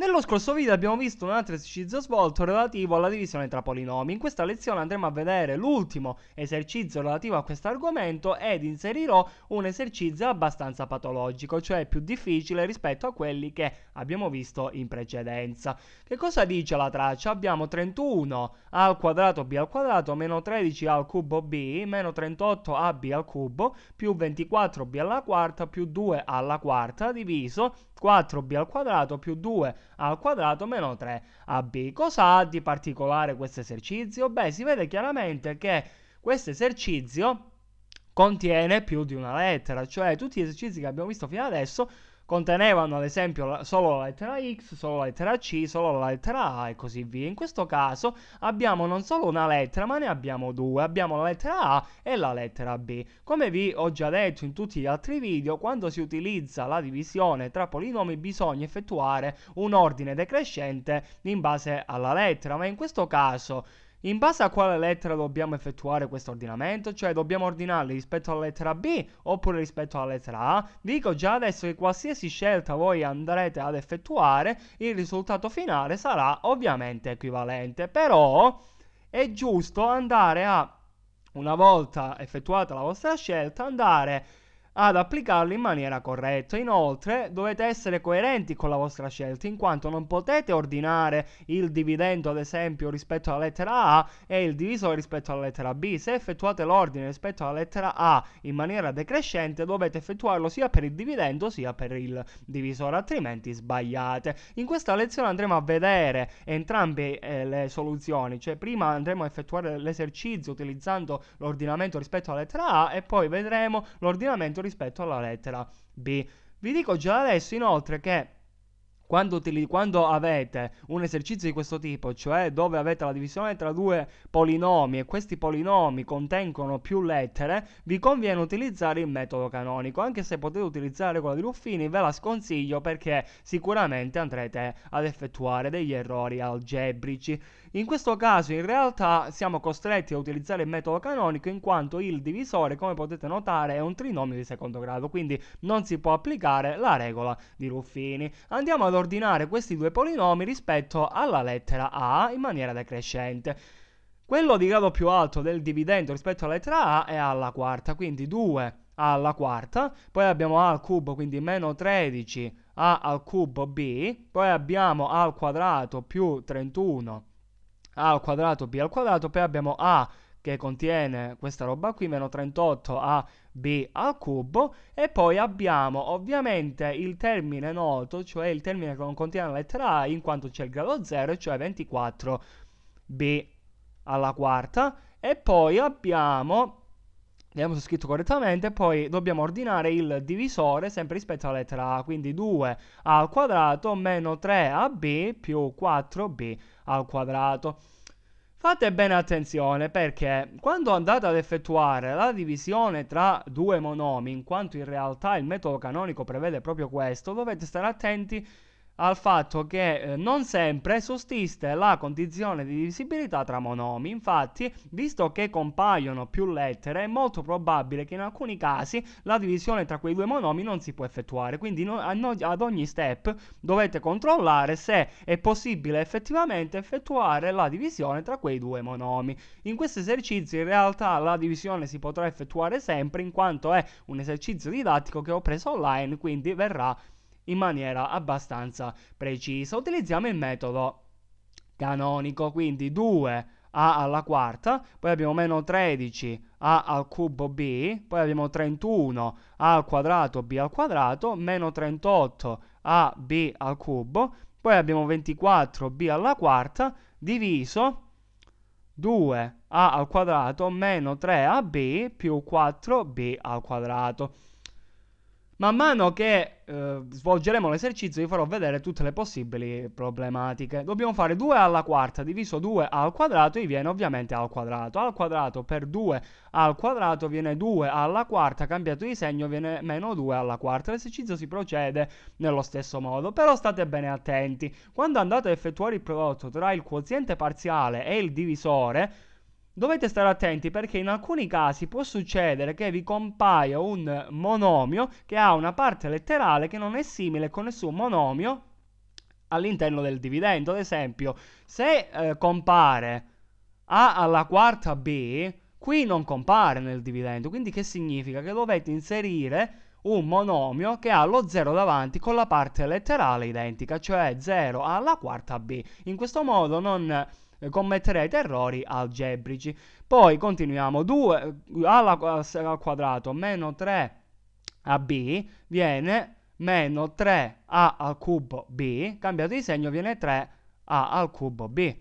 Nello scorso video abbiamo visto un altro esercizio svolto relativo alla divisione tra polinomi. In questa lezione andremo a vedere l'ultimo esercizio relativo a questo argomento ed inserirò un esercizio abbastanza patologico, cioè più difficile rispetto a quelli che abbiamo visto in precedenza. Che cosa dice la traccia? Abbiamo 31 a al quadrato b al quadrato meno 13 a al cubo b meno 38 a b al cubo più 24b alla quarta più 2 alla quarta diviso 4b al quadrato più 2 al quadrato meno 3ab. Cosa ha di particolare questo esercizio? Beh, si vede chiaramente che questo esercizio contiene più di una lettera, cioè tutti gli esercizi che abbiamo visto fino adesso contenevano ad esempio solo la lettera X, solo la lettera C, solo la lettera A e così via. In questo caso abbiamo non solo una lettera, ma ne abbiamo due. Abbiamo la lettera A e la lettera B. Come vi ho già detto in tutti gli altri video, quando si utilizza la divisione tra polinomi bisogna effettuare un ordine decrescente in base alla lettera, ma in questo caso in base a quale lettera dobbiamo effettuare questo ordinamento, cioè dobbiamo ordinarli rispetto alla lettera B oppure rispetto alla lettera A, dico già adesso che qualsiasi scelta voi andrete ad effettuare, il risultato finale sarà ovviamente equivalente, però è giusto andare a una volta effettuata la vostra scelta, andare a ad applicarli in maniera corretta. Inoltre dovete essere coerenti con la vostra scelta in quanto non potete ordinare il dividendo ad esempio rispetto alla lettera A e il divisore rispetto alla lettera B. Se effettuate l'ordine rispetto alla lettera A in maniera decrescente dovete effettuarlo sia per il dividendo sia per il divisore altrimenti sbagliate. In questa lezione andremo a vedere entrambe eh, le soluzioni, cioè prima andremo a effettuare l'esercizio utilizzando l'ordinamento rispetto alla lettera A e poi vedremo l'ordinamento rispetto rispetto alla lettera B. Vi dico già adesso inoltre che quando, li, quando, avete un esercizio di questo tipo, cioè dove avete la divisione tra due polinomi e questi polinomi contengono più lettere, vi conviene utilizzare il metodo canonico. Anche se potete utilizzare quella di Ruffini, ve la sconsiglio perché sicuramente andrete ad effettuare degli errori algebrici. In questo caso in realtà siamo costretti a utilizzare il metodo canonico in quanto il divisore, come potete notare, è un trinomio di secondo grado, quindi non si può applicare la regola di Ruffini. Andiamo ad ordinare questi due polinomi rispetto alla lettera A in maniera decrescente. Quello di grado più alto del dividendo rispetto alla lettera A è alla quarta, quindi 2 alla quarta, poi abbiamo A al cubo, quindi meno 13 A al cubo B, poi abbiamo A al quadrato più 31 a al quadrato b al quadrato, poi abbiamo a che contiene questa roba qui, meno 38 a b al cubo e poi abbiamo ovviamente il termine noto, cioè il termine che non contiene la lettera a in quanto c'è il grado 0, cioè 24 b alla quarta e poi abbiamo L'abbiamo scritto correttamente, poi dobbiamo ordinare il divisore sempre rispetto alla lettera A, quindi 2 A al quadrato meno 3AB più 4B al quadrato. Fate bene attenzione perché quando andate ad effettuare la divisione tra due monomi, in quanto in realtà il metodo canonico prevede proprio questo, dovete stare attenti al fatto che eh, non sempre sussiste la condizione di divisibilità tra monomi. Infatti, visto che compaiono più lettere, è molto probabile che in alcuni casi la divisione tra quei due monomi non si può effettuare. Quindi no, ad ogni step dovete controllare se è possibile effettivamente effettuare la divisione tra quei due monomi. In questo esercizio in realtà la divisione si potrà effettuare sempre in quanto è un esercizio didattico che ho preso online, quindi verrà in maniera abbastanza precisa. Utilizziamo il metodo canonico, quindi 2 a alla quarta, poi abbiamo meno 13 a al cubo b, poi abbiamo 31 a al quadrato b al quadrato, meno 38 a b al cubo, poi abbiamo 24 b alla quarta diviso 2a al quadrato meno 3ab più 4b al quadrato. Man mano che eh, svolgeremo l'esercizio vi farò vedere tutte le possibili problematiche. Dobbiamo fare 2 alla quarta diviso 2 al quadrato e viene ovviamente al quadrato. Al quadrato per 2 al quadrato viene 2 alla quarta, cambiato di segno viene meno 2 alla quarta. L'esercizio si procede nello stesso modo, però state bene attenti. Quando andate a effettuare il prodotto tra il quoziente parziale e il divisore, Dovete stare attenti perché in alcuni casi può succedere che vi compaia un monomio che ha una parte letterale che non è simile con nessun monomio all'interno del dividendo. Ad esempio, se eh, compare A alla quarta B, qui non compare nel dividendo. Quindi che significa? Che dovete inserire un monomio che ha lo 0 davanti con la parte letterale identica, cioè 0 alla quarta B. In questo modo non eh, commetterete errori algebrici. Poi continuiamo, 2 eh, al quadrato meno 3ab viene meno 3a al cubo b, cambiato di segno viene 3a al cubo b.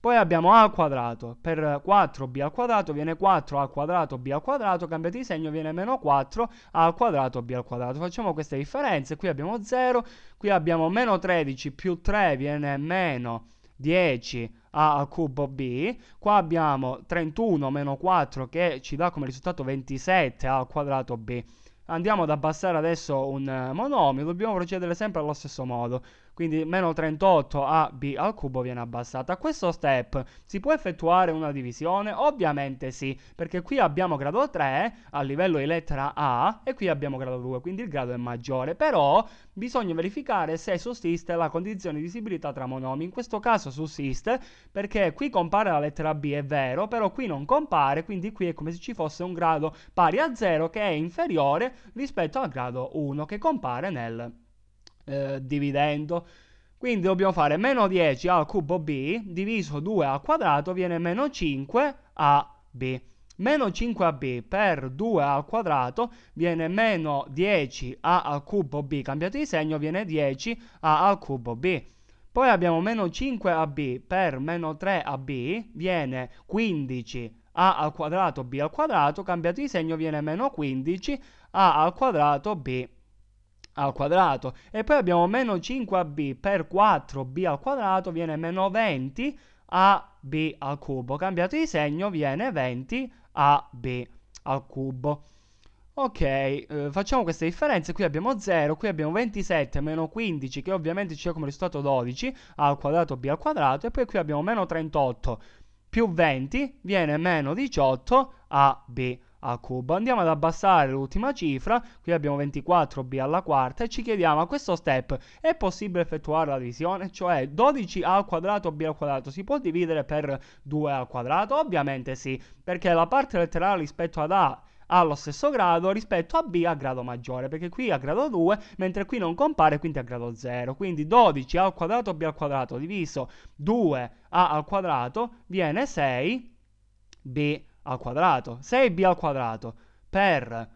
Poi abbiamo a al quadrato, per 4b al quadrato viene 4 a al quadrato b al quadrato, cambiato di segno viene meno 4 a al quadrato b al quadrato. Facciamo queste differenze, qui abbiamo 0, qui abbiamo meno 13 più 3 viene meno 10 a al cubo b, qua abbiamo 31 meno 4 che ci dà come risultato 27 al quadrato b. Andiamo ad abbassare adesso un eh, monomio, dobbiamo procedere sempre allo stesso modo quindi meno 38 AB al cubo viene abbassata. A questo step si può effettuare una divisione? Ovviamente sì, perché qui abbiamo grado 3 a livello di lettera A e qui abbiamo grado 2, quindi il grado è maggiore, però bisogna verificare se sussiste la condizione di visibilità tra monomi. In questo caso sussiste perché qui compare la lettera B, è vero, però qui non compare, quindi qui è come se ci fosse un grado pari a 0 che è inferiore rispetto al grado 1 che compare nel eh, dividendo. Quindi dobbiamo fare meno 10 al cubo b diviso 2 al quadrato viene meno 5 a b. Meno 5ab per 2 al quadrato viene meno 10a al cubo b, cambiato di segno viene 10a al cubo b. Poi abbiamo meno 5ab per meno 3ab, viene 15a al quadrato b al quadrato, cambiato di segno viene meno 15a al quadrato b al quadrato e poi abbiamo meno 5ab per 4b al quadrato viene meno 20 ab al cubo cambiato di segno viene 20 ab al cubo ok eh, facciamo queste differenze qui abbiamo 0 qui abbiamo 27 meno 15 che ovviamente ci dà come risultato 12 al quadrato b al quadrato e poi qui abbiamo meno 38 più 20 viene meno 18 ab al cubo a cubo. Andiamo ad abbassare l'ultima cifra, qui abbiamo 24b alla quarta e ci chiediamo a questo step è possibile effettuare la divisione? Cioè 12a al quadrato b al quadrato si può dividere per 2 al quadrato? Ovviamente sì, perché la parte letterale rispetto ad a ha lo stesso grado rispetto a B a grado maggiore, perché qui a grado 2, mentre qui non compare, quindi a grado 0. Quindi 12 A al quadrato B al quadrato diviso 2 A al quadrato viene 6 B al quadrato. 6b al quadrato per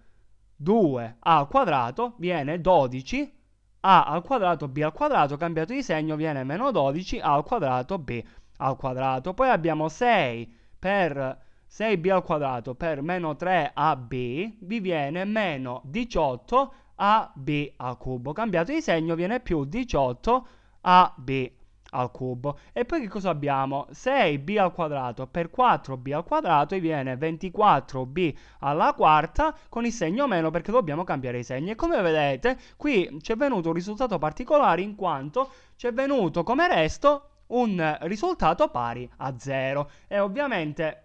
2a al quadrato viene 12 a al quadrato b al quadrato cambiato di segno viene meno 12 a al quadrato b al quadrato. Poi abbiamo 6 per 6b al quadrato per meno 3ab vi viene meno 18ab al cubo. Cambiato di segno viene più 18ab al cubo. E poi che cosa abbiamo? 6b al quadrato per 4b al quadrato e viene 24b alla quarta con il segno meno perché dobbiamo cambiare i segni. E come vedete qui ci è venuto un risultato particolare in quanto ci è venuto come resto un risultato pari a 0 e ovviamente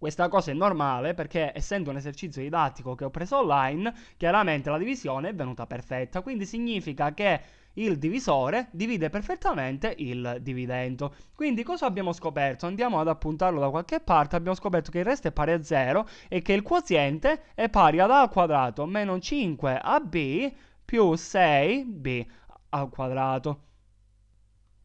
questa cosa è normale perché essendo un esercizio didattico che ho preso online, chiaramente la divisione è venuta perfetta, quindi significa che il divisore divide perfettamente il dividendo. Quindi cosa abbiamo scoperto? Andiamo ad appuntarlo da qualche parte, abbiamo scoperto che il resto è pari a 0 e che il quoziente è pari ad a al quadrato meno 5ab più 6b al quadrato.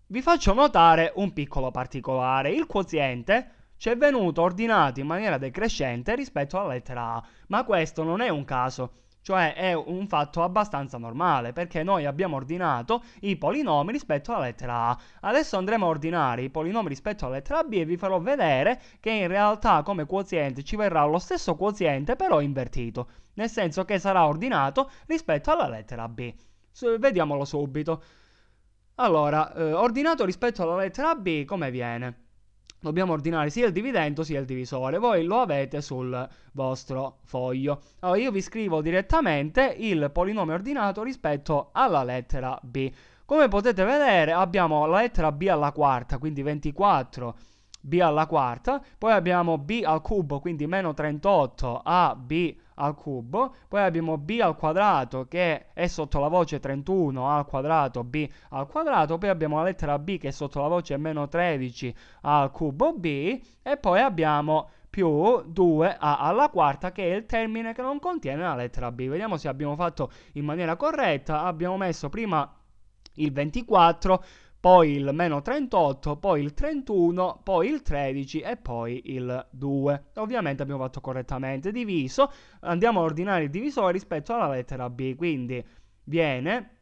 Vi faccio notare un piccolo particolare, il quoziente ci è venuto ordinato in maniera decrescente rispetto alla lettera A, ma questo non è un caso. Cioè è un fatto abbastanza normale perché noi abbiamo ordinato i polinomi rispetto alla lettera A. Adesso andremo a ordinare i polinomi rispetto alla lettera B e vi farò vedere che in realtà come quoziente ci verrà lo stesso quoziente però invertito, nel senso che sarà ordinato rispetto alla lettera B. Su, vediamolo subito. Allora, eh, ordinato rispetto alla lettera B come viene? dobbiamo ordinare sia il dividendo sia il divisore. Voi lo avete sul vostro foglio. Allora io vi scrivo direttamente il polinomio ordinato rispetto alla lettera B. Come potete vedere abbiamo la lettera B alla quarta, quindi 24 B alla quarta, poi abbiamo B al cubo, quindi meno 38 AB al cubo, poi abbiamo b al quadrato che è sotto la voce 31 al quadrato b al quadrato, poi abbiamo la lettera b che è sotto la voce meno 13 al cubo b e poi abbiamo più 2a alla quarta che è il termine che non contiene la lettera b. Vediamo se abbiamo fatto in maniera corretta, abbiamo messo prima il 24, poi il meno 38, poi il 31, poi il 13 e poi il 2. Ovviamente abbiamo fatto correttamente. Diviso, andiamo a ordinare il divisore rispetto alla lettera B, quindi viene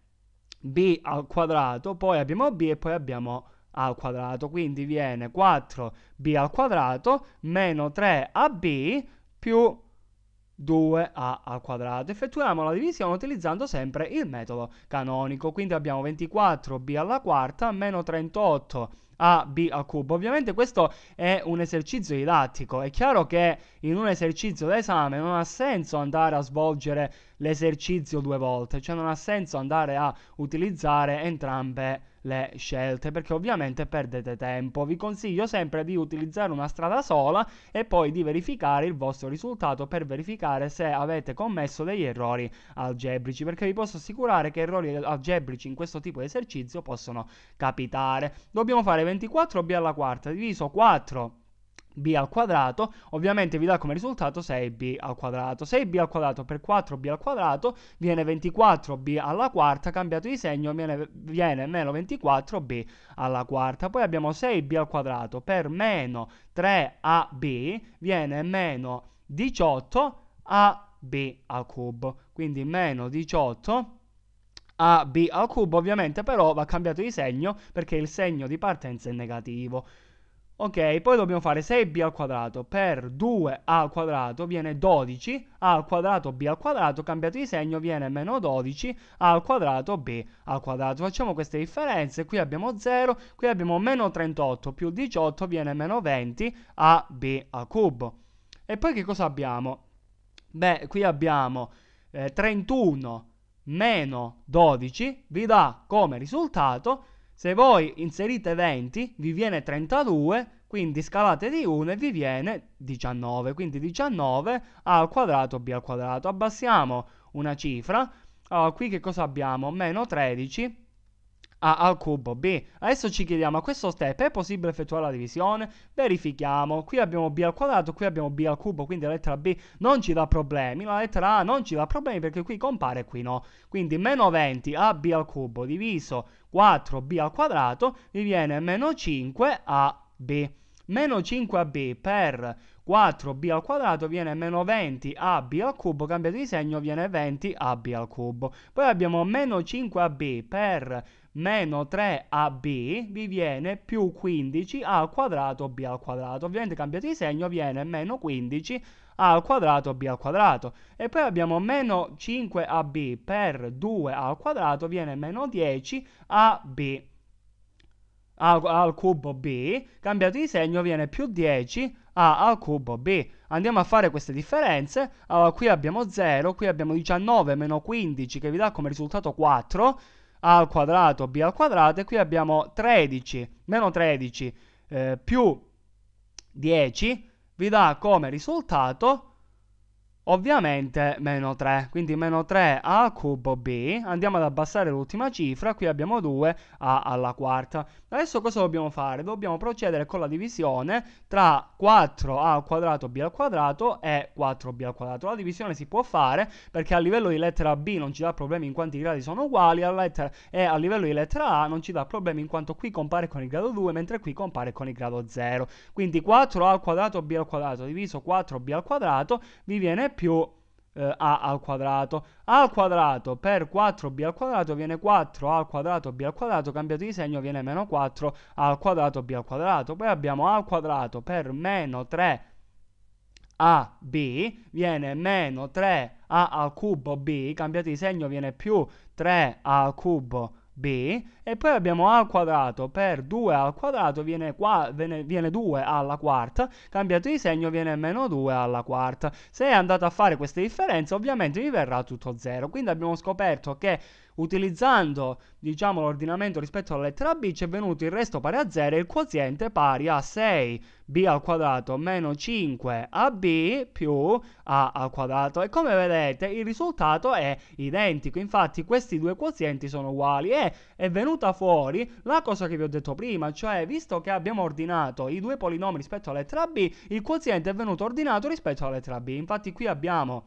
b al quadrato, poi abbiamo b e poi abbiamo a al quadrato, quindi viene 4b al quadrato meno 3ab più 2a al quadrato. Effettuiamo la divisione utilizzando sempre il metodo canonico, quindi abbiamo 24b alla quarta meno 38 ab al cubo. Ovviamente questo è un esercizio didattico, è chiaro che in un esercizio d'esame non ha senso andare a svolgere l'esercizio due volte, cioè non ha senso andare a utilizzare entrambe le scelte perché ovviamente perdete tempo. Vi consiglio sempre di utilizzare una strada sola e poi di verificare il vostro risultato per verificare se avete commesso degli errori algebrici perché vi posso assicurare che errori algebrici in questo tipo di esercizio possono capitare. Dobbiamo fare 24b alla quarta diviso 4 b al quadrato, ovviamente vi dà come risultato 6b al quadrato. 6b al quadrato per 4b al quadrato viene 24b alla quarta, cambiato di segno viene, viene meno 24b alla quarta. Poi abbiamo 6b al quadrato per meno 3ab viene meno 18ab al cubo, quindi meno 18 ab al cubo ovviamente però va cambiato di segno perché il segno di partenza è negativo. Ok, poi dobbiamo fare 6b al quadrato per 2a al quadrato viene 12, a al quadrato b al quadrato, cambiato di segno viene meno 12, a al quadrato b al quadrato. Facciamo queste differenze, qui abbiamo 0, qui abbiamo meno 38 più 18 viene meno 20, ab al cubo. E poi che cosa abbiamo? Beh, qui abbiamo eh, 31 meno 12 vi dà come risultato se voi inserite 20 vi viene 32, quindi scalate di 1 e vi viene 19, quindi 19 a al quadrato b al quadrato. Abbassiamo una cifra, allora ah, qui che cosa abbiamo? Meno 13 a al cubo b. Adesso ci chiediamo a questo step è possibile effettuare la divisione? Verifichiamo. Qui abbiamo b al quadrato, qui abbiamo b al cubo, quindi la lettera b non ci dà problemi, la lettera a non ci dà problemi perché qui compare qui no. Quindi meno 20 ab al cubo diviso 4b al quadrato mi viene meno 5ab. Meno 5ab per 4b al quadrato viene meno 20ab al cubo, cambiato di segno viene 20ab al cubo. Poi abbiamo meno 5ab per meno 3ab vi viene più 15a al quadrato b al quadrato. Ovviamente cambiate di segno, viene meno 15 a al quadrato b al quadrato. E poi abbiamo meno 5ab per 2 al quadrato, viene meno 10ab al, al cubo b, cambiato di segno viene più 10 a al cubo b. Andiamo a fare queste differenze, allora qui abbiamo 0, qui abbiamo 19 meno 15 che vi dà come risultato 4, a al quadrato b al quadrato e qui abbiamo 13 meno 13 eh, più 10 vi dà come risultato Ovviamente meno 3, quindi meno 3 a cubo b, andiamo ad abbassare l'ultima cifra, qui abbiamo 2 a alla quarta. Adesso cosa dobbiamo fare? Dobbiamo procedere con la divisione tra 4a al quadrato b al quadrato e 4b al quadrato. La divisione si può fare perché a livello di lettera b non ci dà problemi in quanti gradi sono uguali e a livello di lettera a non ci dà problemi in quanto qui compare con il grado 2 mentre qui compare con il grado 0. Quindi 4a al quadrato b al quadrato diviso 4b al quadrato vi viene più più eh, a al quadrato. a al quadrato per 4b al quadrato viene 4a al quadrato b al quadrato, cambiato di segno viene meno 4a al quadrato b al quadrato. Poi abbiamo a al quadrato per meno 3 AB viene meno 3A al cubo B, cambiato di segno viene più 3A al cubo b b e poi abbiamo a al quadrato per 2 al quadrato viene, qua, viene, viene, 2 alla quarta cambiato di segno viene meno 2 alla quarta se andate a fare queste differenze ovviamente vi verrà tutto 0 quindi abbiamo scoperto che Utilizzando diciamo, l'ordinamento rispetto alla lettera B ci è venuto il resto pari a 0 e il quoziente pari a 6 b al quadrato meno 5 ab più a al quadrato e come vedete il risultato è identico infatti questi due quozienti sono uguali e è venuta fuori la cosa che vi ho detto prima cioè visto che abbiamo ordinato i due polinomi rispetto alla lettera b il quoziente è venuto ordinato rispetto alla lettera b infatti qui abbiamo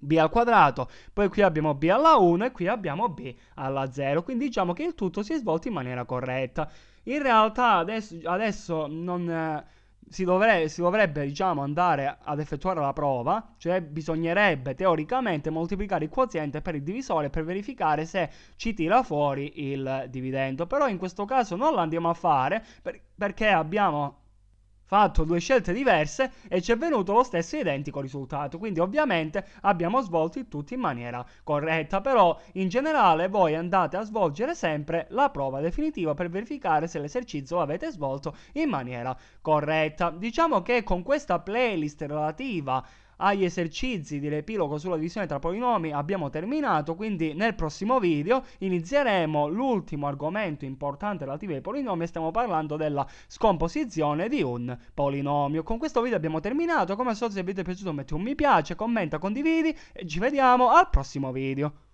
b al quadrato, poi qui abbiamo b alla 1 e qui abbiamo b alla 0, quindi diciamo che il tutto si è svolto in maniera corretta. In realtà adesso, adesso non, eh, si, dovrebbe, si, dovrebbe diciamo, andare ad effettuare la prova, cioè bisognerebbe teoricamente moltiplicare il quoziente per il divisore per verificare se ci tira fuori il dividendo, però in questo caso non lo andiamo a fare per, perché abbiamo fatto due scelte diverse e ci è venuto lo stesso identico risultato. Quindi ovviamente abbiamo svolto tutto in maniera corretta, però in generale voi andate a svolgere sempre la prova definitiva per verificare se l'esercizio l'avete svolto in maniera corretta. Diciamo che con questa playlist relativa agli esercizi dell'epilogo sulla divisione tra polinomi abbiamo terminato, quindi nel prossimo video inizieremo l'ultimo argomento importante relativo ai polinomi e stiamo parlando della scomposizione di un polinomio. Con questo video abbiamo terminato, come al solito se il vi è piaciuto metti un mi piace, commenta, condividi e ci vediamo al prossimo video.